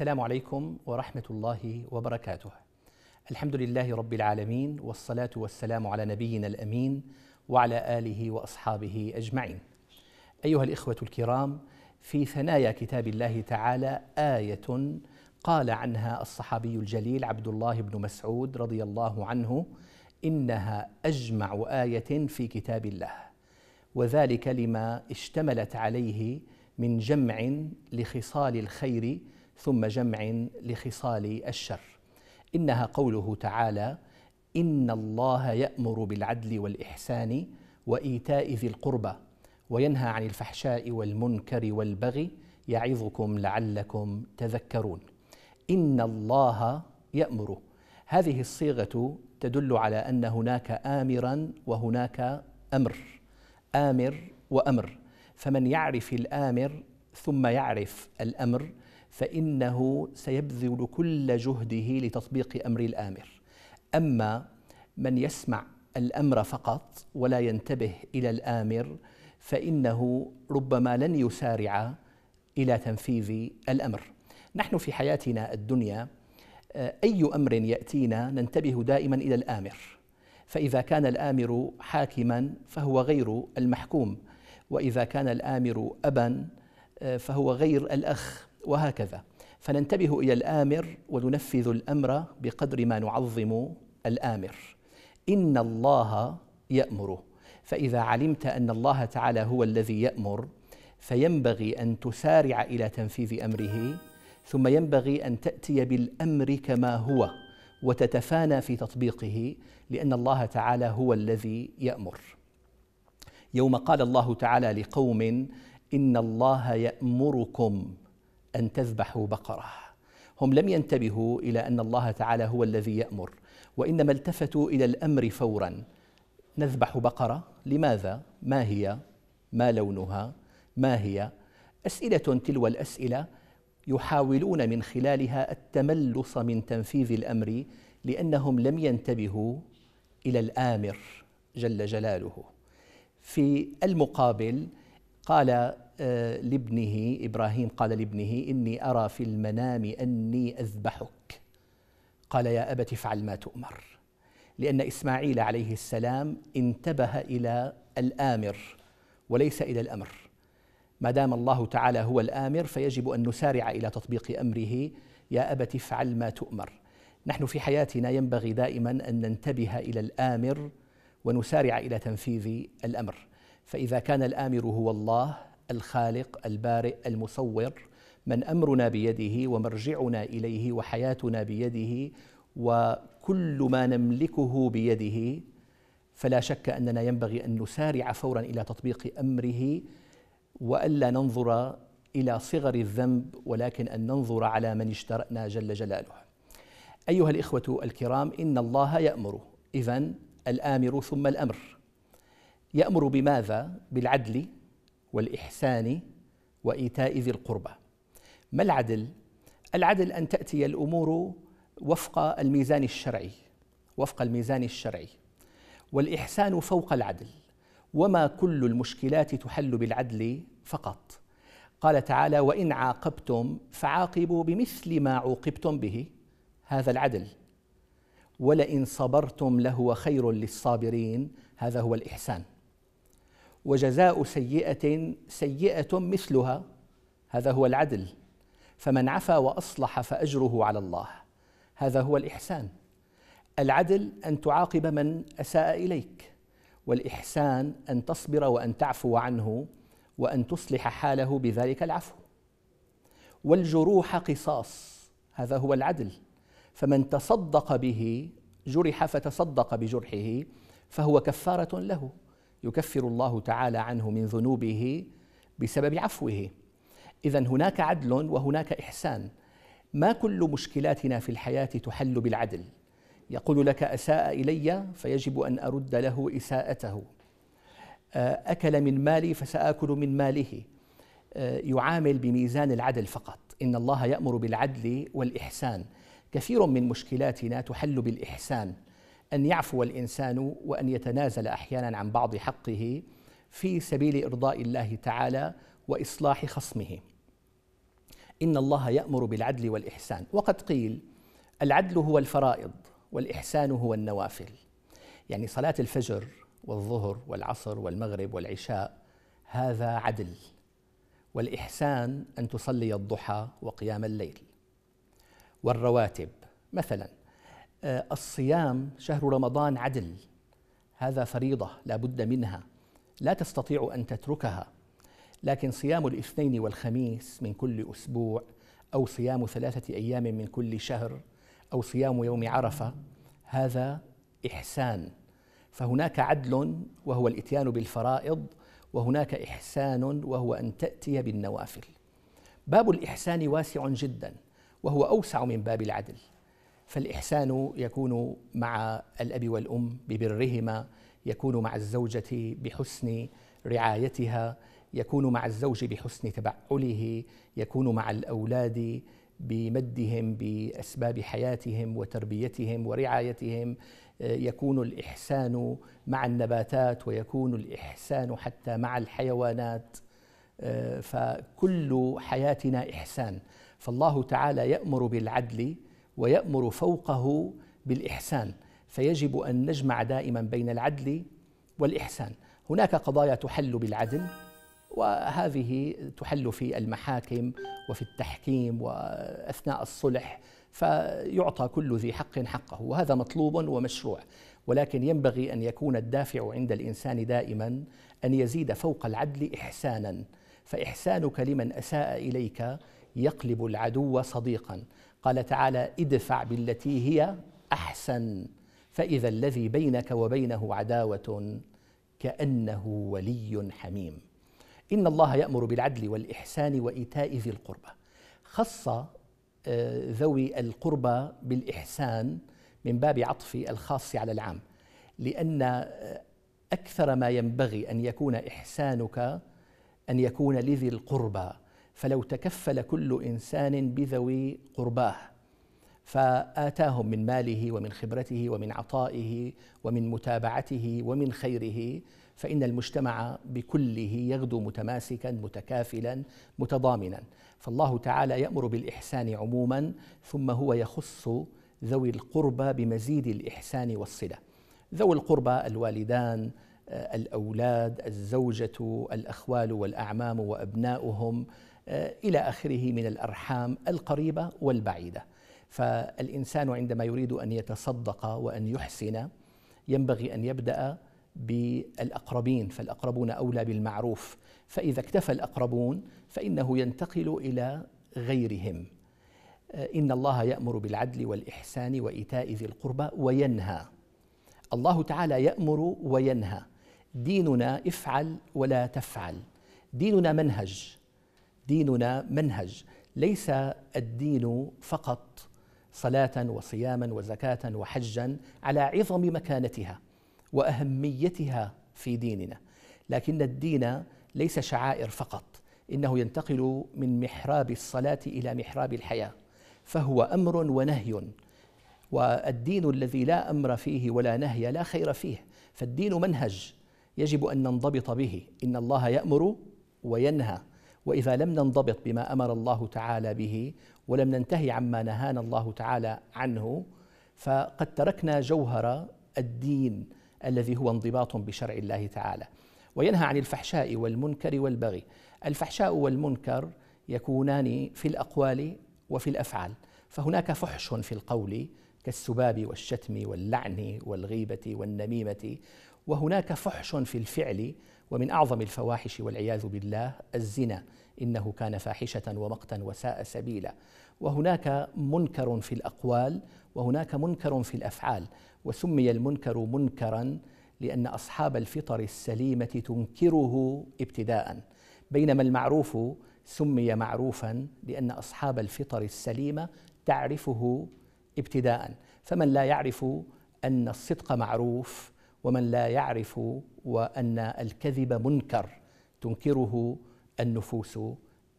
السلام عليكم ورحمة الله وبركاته. الحمد لله رب العالمين والصلاة والسلام على نبينا الأمين وعلى آله وأصحابه أجمعين. أيها الإخوة الكرام، في ثنايا كتاب الله تعالى آية قال عنها الصحابي الجليل عبد الله بن مسعود رضي الله عنه: إنها أجمع آية في كتاب الله، وذلك لما اشتملت عليه من جمع لخصال الخير ثم جمع لخصال الشر انها قوله تعالى ان الله يامر بالعدل والاحسان وايتاء ذي القربى وينهى عن الفحشاء والمنكر والبغي يعظكم لعلكم تذكرون ان الله يامر هذه الصيغه تدل على ان هناك امرا وهناك امر امر وامر فمن يعرف الامر ثم يعرف الامر فإنه سيبذل كل جهده لتطبيق أمر الآمر أما من يسمع الأمر فقط ولا ينتبه إلى الآمر فإنه ربما لن يسارع إلى تنفيذ الأمر نحن في حياتنا الدنيا آه، أي أمر يأتينا ننتبه دائما إلى الآمر فإذا كان الآمر حاكما فهو غير المحكوم وإذا كان الآمر أبا آه، فهو غير الأخ وهكذا فننتبه الى الامر وننفذ الامر بقدر ما نعظم الامر ان الله يامر فاذا علمت ان الله تعالى هو الذي يامر فينبغي ان تسارع الى تنفيذ امره ثم ينبغي ان تاتي بالامر كما هو وتتفانى في تطبيقه لان الله تعالى هو الذي يامر يوم قال الله تعالى لقوم ان الله يامركم أن تذبحوا بقرة هم لم ينتبهوا إلى أن الله تعالى هو الذي يأمر وإنما التفتوا إلى الأمر فورا نذبح بقرة لماذا؟ ما هي؟ ما لونها؟ ما هي؟ أسئلة تلو الأسئلة يحاولون من خلالها التملص من تنفيذ الأمر لأنهم لم ينتبهوا إلى الآمر جل جلاله في المقابل قال آه، لابنه ابراهيم قال لابنه اني ارى في المنام اني اذبحك قال يا ابت افعل ما تؤمر لان اسماعيل عليه السلام انتبه الى الامر وليس الى الامر ما دام الله تعالى هو الامر فيجب ان نسارع الى تطبيق امره يا ابت افعل ما تؤمر نحن في حياتنا ينبغي دائما ان ننتبه الى الامر ونسارع الى تنفيذ الامر فاذا كان الامر هو الله الخالق البارئ المصور من امرنا بيده ومرجعنا اليه وحياتنا بيده وكل ما نملكه بيده فلا شك اننا ينبغي ان نسارع فورا الى تطبيق امره والا ننظر الى صغر الذنب ولكن ان ننظر على من اجترأنا جل جلاله. ايها الاخوه الكرام ان الله يأمر، اذا الامر ثم الامر. يأمر بماذا؟ بالعدل والإحسان وإيتاء ذي القربى ما العدل؟ العدل أن تأتي الأمور وفق الميزان الشرعي وفق الميزان الشرعي والإحسان فوق العدل وما كل المشكلات تحل بالعدل فقط قال تعالى وإن عاقبتم فعاقبوا بمثل ما عوقبتم به هذا العدل ولئن صبرتم لهو خير للصابرين هذا هو الإحسان وجزاء سيئة سيئة مثلها هذا هو العدل فمن عفا واصلح فاجره على الله هذا هو الاحسان العدل ان تعاقب من اساء اليك والاحسان ان تصبر وان تعفو عنه وان تصلح حاله بذلك العفو والجروح قصاص هذا هو العدل فمن تصدق به جرح فتصدق بجرحه فهو كفاره له يكفر الله تعالى عنه من ذنوبه بسبب عفوه اذا هناك عدل وهناك احسان ما كل مشكلاتنا في الحياه تحل بالعدل يقول لك اساء الي فيجب ان ارد له اساءته آه، اكل من مالي فساكل من ماله آه، يعامل بميزان العدل فقط ان الله يامر بالعدل والاحسان كثير من مشكلاتنا تحل بالاحسان أن يعفو الإنسان وأن يتنازل أحيانا عن بعض حقه في سبيل إرضاء الله تعالى وإصلاح خصمه إن الله يأمر بالعدل والإحسان وقد قيل العدل هو الفرائض والإحسان هو النوافل يعني صلاة الفجر والظهر والعصر والمغرب والعشاء هذا عدل والإحسان أن تصلي الضحى وقيام الليل والرواتب مثلا آه، الصيام شهر رمضان عدل هذا فريضة لا بد منها لا تستطيع أن تتركها لكن صيام الاثنين والخميس من كل أسبوع أو صيام ثلاثة أيام من كل شهر أو صيام يوم عرفة هذا إحسان فهناك عدل وهو الإتيان بالفرائض وهناك إحسان وهو أن تأتي بالنوافل باب الإحسان واسع جدا وهو أوسع من باب العدل فالإحسان يكون مع الأب والأم ببرهما يكون مع الزوجة بحسن رعايتها يكون مع الزوج بحسن تبعله يكون مع الأولاد بمدهم بأسباب حياتهم وتربيتهم ورعايتهم يكون الإحسان مع النباتات ويكون الإحسان حتى مع الحيوانات فكل حياتنا إحسان فالله تعالى يأمر بالعدل ويأمر فوقه بالإحسان فيجب أن نجمع دائما بين العدل والإحسان هناك قضايا تحل بالعدل وهذه تحل في المحاكم وفي التحكيم وأثناء الصلح فيعطى كل ذي حق حقه وهذا مطلوب ومشروع ولكن ينبغي أن يكون الدافع عند الإنسان دائما أن يزيد فوق العدل إحسانا فإحسانك لمن أساء إليك يقلب العدو صديقا قال تعالى ادفع بالتي هي احسن فاذا الذي بينك وبينه عداوه كانه ولي حميم ان الله يامر بالعدل والاحسان وايتاء ذي القربى خص آه، ذوي القربى بالاحسان من باب عطف الخاص على العام لان آه، اكثر ما ينبغي ان يكون احسانك ان يكون لذي القربى فلو تكفل كل انسان بذوي قرباه فاتاهم من ماله ومن خبرته ومن عطائه ومن متابعته ومن خيره فان المجتمع بكله يغدو متماسكا متكافلا متضامنا فالله تعالى يامر بالاحسان عموما ثم هو يخص ذوي القربى بمزيد الاحسان والصله ذوي القربى الوالدان آه، الاولاد الزوجه الاخوال والاعمام وابناؤهم آه، إلى آخره من الأرحام القريبة والبعيدة فالإنسان عندما يريد أن يتصدق وأن يحسن ينبغي أن يبدأ بالأقربين فالأقربون أولى بالمعروف فإذا اكتفى الأقربون فإنه ينتقل إلى غيرهم آه، إن الله يأمر بالعدل والإحسان وإيتاء ذي القربى وينهى الله تعالى يأمر وينهى ديننا افعل ولا تفعل ديننا منهج ديننا منهج ليس الدين فقط صلاه وصياما وزكاه وحجا على عظم مكانتها واهميتها في ديننا لكن الدين ليس شعائر فقط انه ينتقل من محراب الصلاه الى محراب الحياه فهو امر ونهي والدين الذي لا امر فيه ولا نهي لا خير فيه فالدين منهج يجب ان ننضبط به ان الله يامر وينهى واذا لم ننضبط بما امر الله تعالى به ولم ننتهي عما نهانا الله تعالى عنه فقد تركنا جوهر الدين الذي هو انضباط بشرع الله تعالى وينهى عن الفحشاء والمنكر والبغي الفحشاء والمنكر يكونان في الاقوال وفي الافعال فهناك فحش في القول كالسباب والشتم واللعن والغيبة والنميمة وهناك فحش في الفعل ومن أعظم الفواحش والعياذ بالله الزنا إنه كان فاحشة ومقتا وساء سبيلا وهناك منكر في الأقوال وهناك منكر في الأفعال وسمي المنكر منكرا لأن أصحاب الفطر السليمة تنكره ابتداء بينما المعروف سمي معروفا لأن أصحاب الفطر السليمة تعرفه ابتداء فمن لا يعرف ان الصدق معروف ومن لا يعرف وان الكذب منكر تنكره النفوس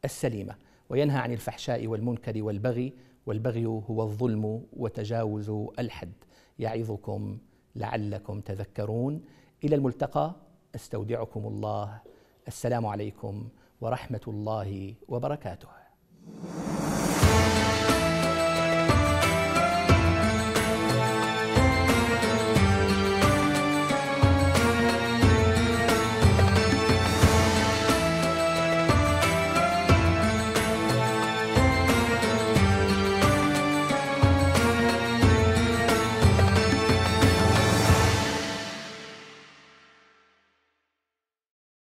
السليمه وينهى عن الفحشاء والمنكر والبغي والبغي هو الظلم وتجاوز الحد يعظكم لعلكم تذكرون الى الملتقى استودعكم الله السلام عليكم ورحمه الله وبركاته